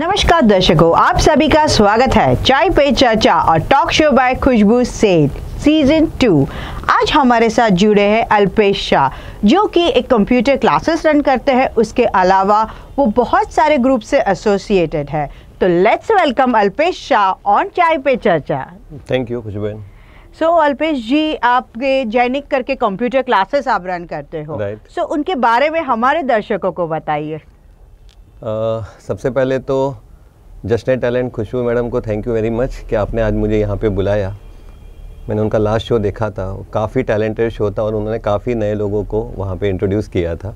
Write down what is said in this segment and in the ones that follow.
नमस्कार दर्शकों आप सभी का स्वागत है चाय पे चर्चा और टॉक शो बाय खुशबू सेठ सीजन टू आज हमारे साथ जुड़े हैं अल्पेश शाह जो कि एक कंप्यूटर क्लासेस रन करते हैं उसके अलावा वो बहुत सारे ग्रुप से एसोसिएटेड है तो let's welcome Alpesh Shah on Chai Pe Charcha thank you Khushboo so so, Alpesh ji आपके जैनिक करके कंप्यूटर क्लासेस आप रन करते हो सो right. so, उनके बारे में हमारे दर्शकों को बताइए सबसे पहले तो जश्न टैलेंट खुशबू मैडम को थैंक यू वेरी मच कि आपने आज मुझे यहाँ पे बुलाया मैंने उनका लास्ट शो देखा था काफ़ी टैलेंटेड शो था और उन्होंने काफ़ी नए लोगों को वहाँ पे इंट्रोड्यूस किया था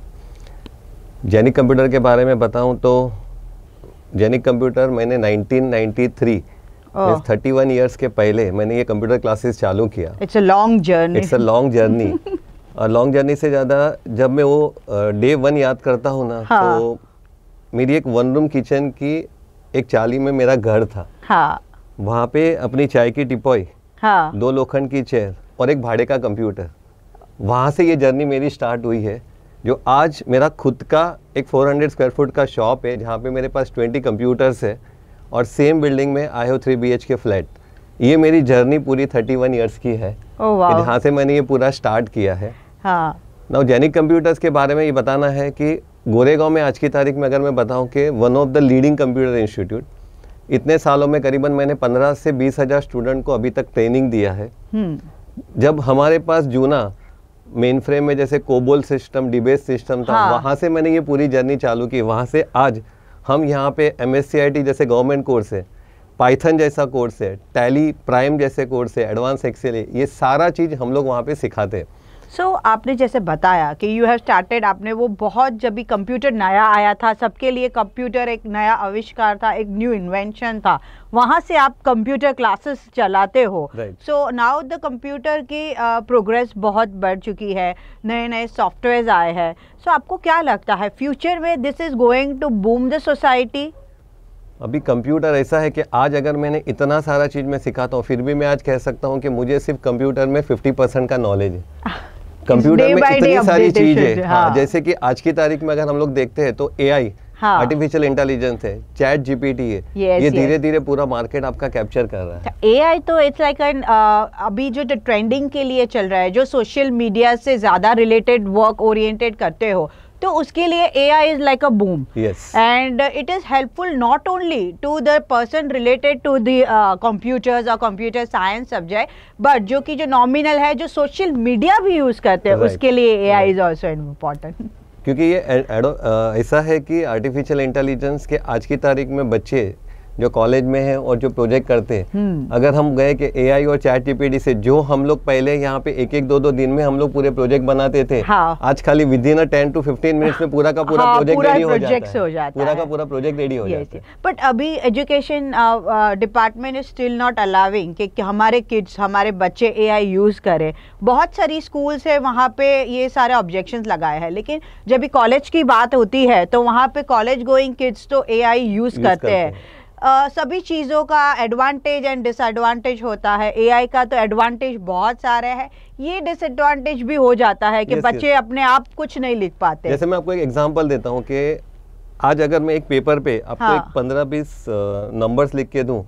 जैनिक कंप्यूटर के बारे में बताऊँ तो जैनिक कंप्यूटर मैंने 1993 थर्टी वन ईयर्स के पहले मैंने ये कंप्यूटर क्लासेस चालू किया it's a long journey it's a long journey और लॉन्ग जर्नी से ज़्यादा जब मैं वो डे वन याद करता हूँ ना हाँ. तो मेरी एक वन रूम किचन की एक चाली में मेरा घर था हाँ वहाँ पे अपनी चाय की टिपोई हाँ दो लोखंड की चेयर और एक भाड़े का कंप्यूटर वहाँ से ये जर्नी मेरी स्टार्ट हुई है जो आज मेरा खुद का एक 400 स्क्वायर फुट का शॉप है जहाँ पे मेरे पास 20 कंप्यूटर्स है और सेम बिल्डिंग में आई हो थ्री बी के फ्लैट ये मेरी जर्नी पूरी 31 वन ईयर्स की है जहाँ oh, से मैंने ये पूरा स्टार्ट किया है हाँ। नौ जैनिक कंप्यूटर्स के बारे में ये बताना है कि गोरेगांव में आज की तारीख में अगर मैं बताऊं कि one of the leading computer institute इतने सालों में करीबन मैंने 15 से बीस हज़ार स्टूडेंट को अभी तक ट्रेनिंग दिया है हम्म। जब हमारे पास जूना मेन फ्रेम में जैसे कोबोल सिस्टम डिबेस सिस्टम था हाँ। वहाँ से मैंने ये पूरी जर्नी चालू की वहाँ से आज हम यहाँ पे एम जैसे गवर्नमेंट कोर्स है पाइथन जैसा कोर्स है टैली प्राइम जैसे कोर्स है एडवांस एक्सेल ये सारा चीज़ हम लोग वहाँ पर सिखाते हैं सो so, आपने जैसे बताया कि यू हैव स्टार्टेड आपने वो बहुत जब भी कंप्यूटर नया आया था सबके लिए कंप्यूटर एक नया आविष्कार था एक न्यू इन्वेंशन था वहाँ से आप कंप्यूटर क्लासेस चलाते हो सो नाउ द कंप्यूटर की प्रोग्रेस बहुत बढ़ चुकी है नए नए सॉफ्टवेयर आए हैं सो so, आपको क्या लगता है फ्यूचर में this is going to boom the society अभी कंप्यूटर ऐसा है कि आज अगर मैंने इतना सारा चीज़ में सिखाता हूँ फिर भी मैं आज कह सकता हूँ कि मुझे सिर्फ कंप्यूटर में 50 परसेंट का नॉलेज है कंप्यूटर में इतनी सारी चीजें हाँ।, हाँ जैसे कि आज की तारीख में अगर हम लोग देखते हैं तो ए आई आर्टिफिशियल इंटेलिजेंस है चैट जीपीटी है yes, ये धीरे yes. धीरे पूरा मार्केट आपका कैप्चर कर रहा है ए अच्छा, आई तो इट्स लाइक एन अभी जो ट्रेंडिंग के लिए चल रहा है जो सोशल मीडिया से ज्यादा रिलेटेड वर्क ओरिएंटेड करते हो तो उसके लिए A I is like a boom and it is helpful not only to the person related to the computers और कंप्यूटर साइंस सब्जेक्ट बट जो कि जो नॉमिनल है जो सोशल मीडिया भी यूज करते हैं right. उसके लिए A I is also important क्योंकि ये uh, uh, ऐसा है कि आर्टिफिशियल इंटेलिजेंस के आज की तारीख में बच्चे जो कॉलेज में है और जो प्रोजेक्ट करते हैं हम्म। अगर हम गए कि एआई और चैट जीपीटी से जो हम लोग पहले यहाँ पे एक एक दो दो दिन में हम लोग पूरे प्रोजेक्ट बनाते थे हाँ। आज खाली within ten to fifteen minutes में पूरा का पूरा हाँ, प्रोजेक्ट रेडी हो जाता है, हो जाता पूरा है। का पूरा प्रोजेक्ट रेडी हो जाता है बट अभी education department is still not allowing हमारे किड्स हमारे बच्चे ए यूज करे बहुत सारी स्कूल्स है वहाँ पे ये सारे ऑब्जेक्शन लगाए हैं लेकिन जब कॉलेज की बात होती है तो वहाँ पे कॉलेज गोइंग किड्स तो ए यूज करते हैं सभी चीज़ों का एडवांटेज एंड डिसएडवांटेज होता है एआई का तो एडवांटेज बहुत सारे है ये डिसएडवांटेज भी हो जाता है कि yes, बच्चे yes. अपने आप कुछ नहीं लिख पाते जैसे मैं आपको एक एग्जांपल देता हूँ कि आज अगर मैं एक पेपर पे आपको हाँ. एक पंद्रह बीस नंबर्स लिख के दूँ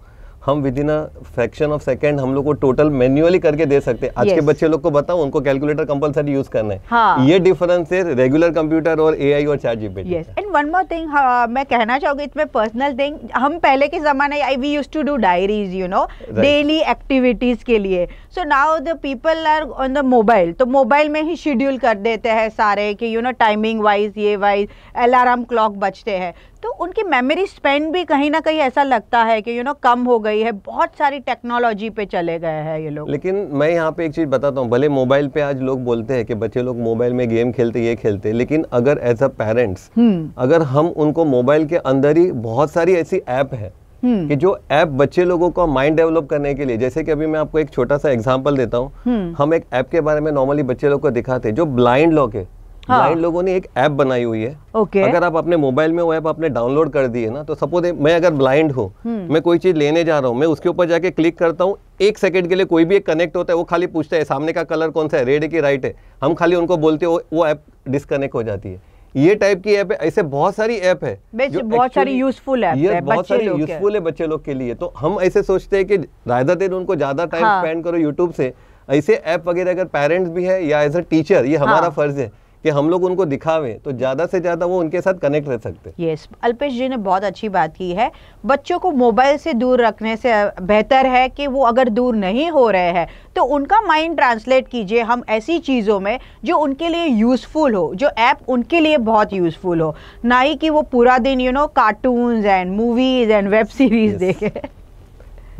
हम within a fraction of second हम लोग को टोटल मैन्युअली करके दे सकते हैं आज के बच्चे लोग को बताओ उनको कैलकुलेटर कंपलसरी यूज करना है हाँ. ये डिफरेंस है रेगुलर कंप्यूटर और एआई और chat GPT yes and one more thing मैं कहना चाहूंगी इसमें पर्सनल थिंग हम पहले के जमाने I we used to do diaries you know daily activities के लिए so now the people are on the mobile तो मोबाइल में ही शेड्यूल कर देते हैं सारे कि यू नो टाइमिंग वाइज ये वाइज अलार्म क्लॉक बजते हैं तो उनकी मेमोरी स्पेंड भी कहीं ना कहीं ऐसा लगता है कि यू you नो know, कम हो गई है बहुत सारी टेक्नोलॉजी पे चले गए हैं ये लोग लेकिन मैं यहाँ पे एक चीज़ बताता हूँ भले मोबाइल पे आज लोग बोलते हैं कि बच्चे लोग मोबाइल में गेम खेलते ये खेलते लेकिन अगर एज अ पेरेंट्स अगर हम उनको मोबाइल के अंदर ही बहुत सारी ऐसी ऐप है हम्म। कि जो ऐप बच्चे लोगों को माइंड डेवलप करने के लिए जैसे कि अभी मैं आपको एक छोटा सा एग्जांपल देता हूँ हम्म। हम एक ऐप के बारे में नॉर्मली बच्चे लोग को दिखाते हैं जो ब्लाइंड लोग है हाँ. लोगों ने एक ऐप बनाई हुई है ओके अगर आप अपने मोबाइल में वो ऐप आपने डाउनलोड कर दी है ना तो सपोज मैं अगर ब्लाइंड हूँ हम्म। मैं कोई चीज लेने जा रहा हूँ मैं उसके ऊपर जाके क्लिक करता हूँ एक सेकंड के लिए कोई भी एक कनेक्ट होता है वो खाली पूछता है सामने का कलर कौन सा है रेड है कि राइट है हम खाली उनको बोलते हैं वो ऐप डिस्कनेक्ट हो जाती है ये टाइप की ऐप है ऐसे बहुत सारी ऐप है बहुत सारी यूजफुल ऐप है बहुत सारी यूजफुल है बच्चे लोग के लिए तो हम ऐसे सोचते हैं कि ज्यादा देर उनको ज्यादा टाइम हाँ। स्पेंड करो यूट्यूब से ऐसे ऐप वगैरह अगर पेरेंट्स भी है या एज अ टीचर ये हमारा हाँ। फर्ज है कि हम लोग उनको दिखावे तो ज़्यादा से ज़्यादा वो उनके साथ कनेक्ट रह सकते हैं yes. यस अल्पेश जी ने बहुत अच्छी बात की है बच्चों को मोबाइल से दूर रखने से बेहतर है कि वो अगर दूर नहीं हो रहे हैं तो उनका माइंड ट्रांसलेट कीजिए हम ऐसी चीज़ों में जो उनके लिए यूज़फुल हो जो ऐप उनके लिए बहुत यूज़फुल हो ना ही कि वो पूरा दिन you know cartoon and movies and web series yes. देखे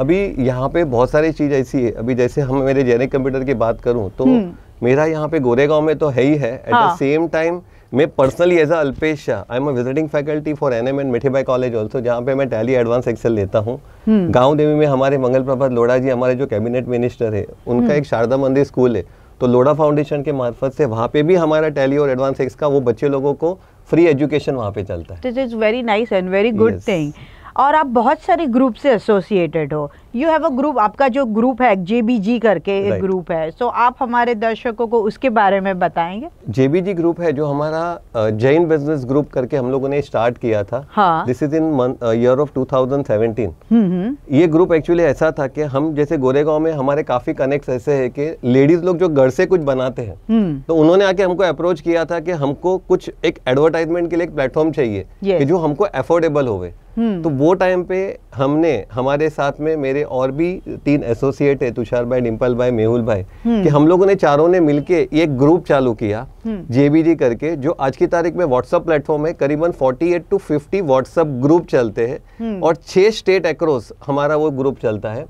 अभी यहाँ पे बहुत सारी चीज़ ऐसी है अभी जैसे हम मेरे जेनिक कंप्यूटर की बात करूँ तो हुँ. हम्म। मेरा यहाँ पे गोरेगांव में तो है ही है एट द सेम टाइम मैं personally as a Alpesh I am a visiting faculty for N M and Mithibai college also जहाँ पे मैं टैली एडवांस एक्सेल लेता हूँ हम्म। गाँव देवी में हमारे मंगल प्रभात लोढ़ा जी हमारे जो कैबिनेट मिनिस्टर है उनका हम्म। एक शारदा मंदिर स्कूल है तो लोढ़ा फाउंडेशन के मार्फत से वहाँ पे भी हमारा टैली और एडवांस एक्स का वो बच्चे लोगों को फ्री एजुकेशन वहाँ पे चलता है this is very nice and very good thing और आप बहुत सारे ग्रुप से एसोसिएटेड हो यू हैव अ ग्रुप आपका जो ग्रुप है जे बी जी करके एक right. ग्रुप है सो so आप हमारे दर्शकों को उसके बारे में बताएंगे जे बी जी ग्रुप है जो हमारा जैन बिजनेस ग्रुप करके हम लोगों ने स्टार्ट किया था this is in year of 2017 ये ग्रुप एक्चुअली ऐसा था कि हम जैसे गोरेगांव में हमारे काफी कनेक्ट ऐसे है कि लेडीज लोग जो घर से कुछ बनाते हैं hmm. तो उन्होंने आके हमको अप्रोच किया था कि हमको कुछ एक एडवर्टाइजमेंट के लिए एक प्लेटफॉर्म चाहिए yes. कि जो हमको अफोर्डेबल हो हम्म। तो वो टाइम पे हमने हमारे साथ में मेरे और भी तीन एसोसिएट है तुषार भाई डिम्पल भाई मेहुल भाई हम्म। कि हम लोगों ने चारों ने मिलके एक ग्रुप चालू किया हम्म। जेबीजी करके जो आज की तारीख में व्हाट्सअप प्लेटफॉर्म है करीबन 48 टू 50 व्हाट्सअप ग्रुप चलते हैं और छह स्टेट एक्रॉस हमारा वो ग्रुप चलता है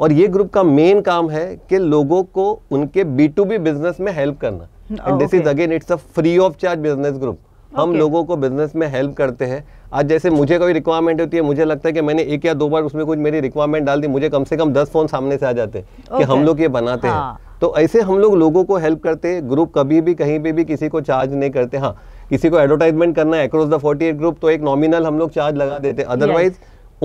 और ये ग्रुप का मेन काम है कि लोगों को उनके बी टू बी बिजनेस में हेल्प करना and this is again it's a free of charge business group हम लोगों को बिजनेस में हेल्प करते हैं आज जैसे मुझे कोई रिक्वायरमेंट होती है मुझे लगता है कि मैंने एक या दो बार उसमें कुछ मेरी रिक्वायरमेंट डाल दी मुझे कम से कम दस फोन सामने से आ जाते हैं okay. कि हम लोग ये बनाते हाँ. हैं तो ऐसे हम लोग लोगों को हेल्प करते हैं ग्रुप कभी भी कहीं पे भी किसी को चार्ज नहीं करते हाँ किसी को एडवर्टाइजमेंट करना है across the forty eight group तो एक नॉमिनल हम लोग चार्ज लगा देते हैं अदरवाइज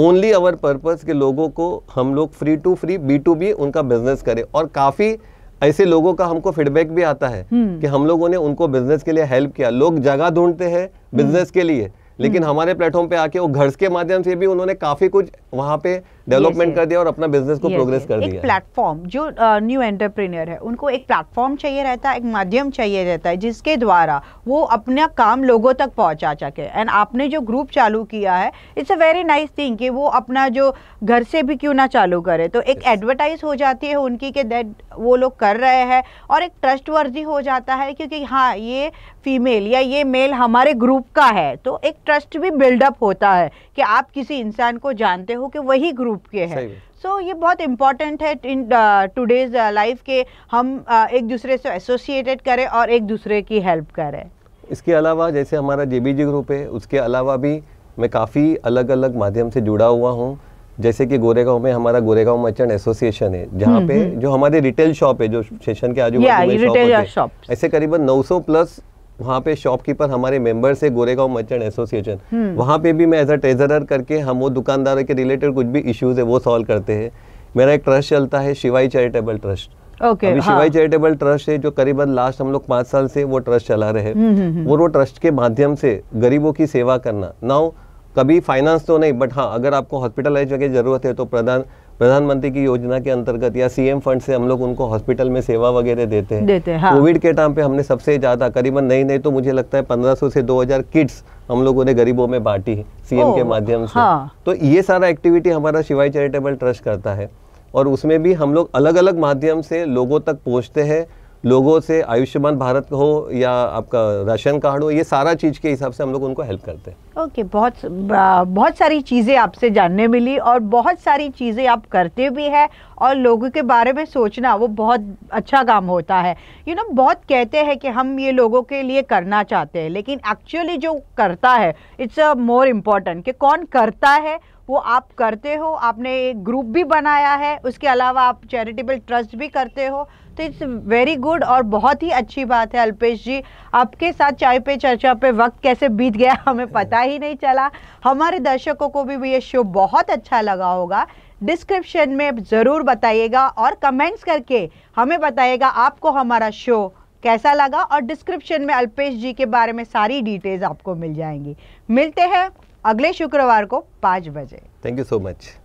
ओनली अवर पर्पज़ के लोगों को हम लोग free to free B to B उनका बिजनेस करें और काफ़ी ऐसे लोगों का हमको फीडबैक भी आता है हम्म। कि हम लोगों ने उनको बिजनेस के लिए हेल्प किया लोग जगह ढूंढते हैं बिजनेस हम्म। के लिए लेकिन हम्म। हमारे प्लेटफॉर्म पे आके वो घर के माध्यम से भी उन्होंने काफ़ी कुछ वहां पे डेवलपमेंट कर दिया और अपना बिजनेस को प्रोग्रेस कर दिया एक प्लेटफॉर्म जो न्यू एंटरप्रेन्योर है उनको एक प्लेटफॉर्म चाहिए रहता है एक माध्यम चाहिए रहता है जिसके द्वारा वो अपना काम लोगों तक पहुंचा सके एंड आपने जो ग्रुप चालू किया है it's a very nice thing कि वो अपना जो घर से भी क्यों ना चालू करे तो एक एडवर्टाइज हो जाती है उनकी कि दैट वो लोग कर रहे हैं और एक ट्रस्ट वर्जी हो जाता है क्योंकि हाँ ये फीमेल या ये मेल हमारे ग्रुप का है तो एक ट्रस्ट भी बिल्डअप होता है कि आप किसी इंसान को जानते हो कि वही ग्रुप ग्रुप के हैं सो so, ये बहुत इम्पॉर्टेंट है in today's uh, life uh, के हम uh, एक दूसरे से एसोसिएटेड करें और एक दूसरे की हेल्प करें इसके अलावा जैसे हमारा जे ग्रुप है उसके अलावा भी मैं काफ़ी अलग अलग माध्यम से जुड़ा हुआ हूँ जैसे कि गोरेगांव में हमारा गोरेगांव मर्चेंट एसोसिएशन है जहाँ हम्म, पे हम्म। जो हमारे रिटेल शॉप है जो स्टेशन के आजू बाजू में शॉप ऐसे करीबन 900 प्लस वहाँ पे शॉपकीपर हमारे मेंबर्स है गोरेगांव मर्चेंट एसोसिएशन वहाँ पे भी मैं एज अ ट्रेजरर करके हम वो दुकानदारों के रिलेटेड कुछ भी इश्यूज है वो सॉल्व करते हैं मेरा एक ट्रस्ट चलता है Shivai charitable trust okay okay, Shivai हाँ. चैरिटेबल ट्रस्ट है जो करीबन लास्ट हम लोग पांच साल से वो ट्रस्ट चला रहे हैं हम्म, हम्म, हम्म। और वो ट्रस्ट के माध्यम से गरीबों की सेवा करना नाउ कभी फाइनेंस तो नहीं बट हाँ अगर आपको हॉस्पिटलाइज वगैरह जरूरत है तो प्रधान प्रधानमंत्री की योजना के अंतर्गत या सीएम फंड से हम लोग उनको हॉस्पिटल में सेवा वगैरह देते हैं देते हैं हाँ। कोविड के टाइम पे हमने सबसे ज़्यादा करीबन नहीं नहीं तो मुझे लगता है 1500 से 2000 किट्स हम लोगों ने गरीबों में बांटी सीएम के माध्यम से हाँ। तो ये सारा एक्टिविटी हमारा शिवाय चैरिटेबल ट्रस्ट करता है और उसमें भी हम लोग अलग अलग माध्यम से लोगों तक पहुँचते हैं लोगों से आयुष्मान भारत हो या आपका राशन कार्ड हो ये सारा चीज़ के हिसाब से हम लोग उनको हेल्प करते हैं ओके okay, बहुत बहुत सारी चीज़ें आपसे जानने मिली और बहुत सारी चीज़ें आप करते भी हैं और लोगों के बारे में सोचना वो बहुत अच्छा काम होता है यू you नो know, बहुत कहते हैं कि हम ये लोगों के लिए करना चाहते हैं लेकिन एक्चुअली जो करता है इट्स अ मोर इम्पॉर्टेंट कि कौन करता है वो आप करते हो आपने एक ग्रुप भी बनाया है उसके अलावा आप चैरिटेबल ट्रस्ट भी करते हो तो इट्स वेरी गुड और बहुत ही अच्छी बात है अल्पेश जी आपके साथ चाय पे चर्चा पे वक्त कैसे बीत गया हमें पता ही नहीं चला हमारे दर्शकों को भी ये शो बहुत अच्छा लगा होगा डिस्क्रिप्शन में ज़रूर बताइएगा और कमेंट्स करके हमें बताइएगा आपको हमारा शो कैसा लगा और डिस्क्रिप्शन में अल्पेश जी के बारे में सारी डिटेल्स आपको मिल जाएंगी मिलते हैं अगले शुक्रवार को पाँच बजे थैंक यू सो मच